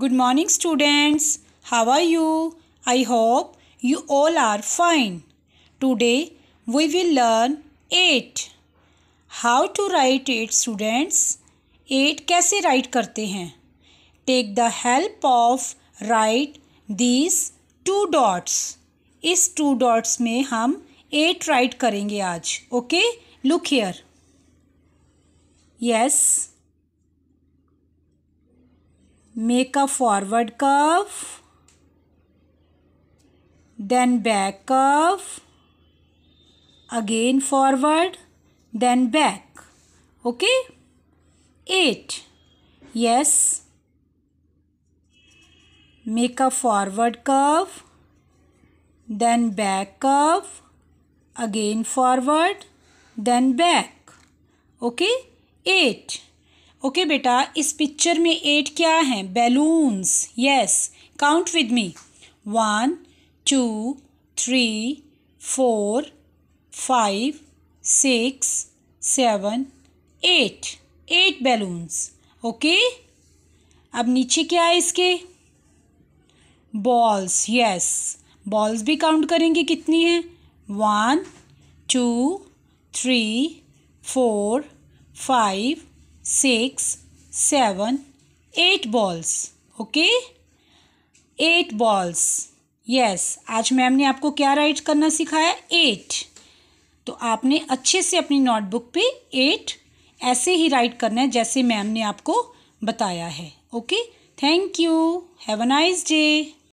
Good morning students. How are you? I hope you all are fine. Today we will learn 8. How to write 8 students? 8 कैसे write करते हैं Take the help of write these two dots. इस two dots में हम 8 write करेंगे आज. Okay? Look here. Yes. make a forward curve then back curve again forward then back okay 8 yes make a forward curve then back curve again forward then back okay 8 okay बेटा इस picture में eight क्या हैं balloons yes count with me one two three four five six seven eight eight balloons okay अब नीचे क्या है इसके बॉल्स यस बॉल्स भी काउंट करेंगे कितनी हैं one two three four five six, seven, eight balls. Okay? Eight balls. Yes. आज मैम ने आपको क्या राइट करना सिखाया एट तो आपने अच्छे से अपनी नोटबुक पे एट ऐसे ही राइट करना है जैसे मैम ने आपको बताया है okay thank you have a nice day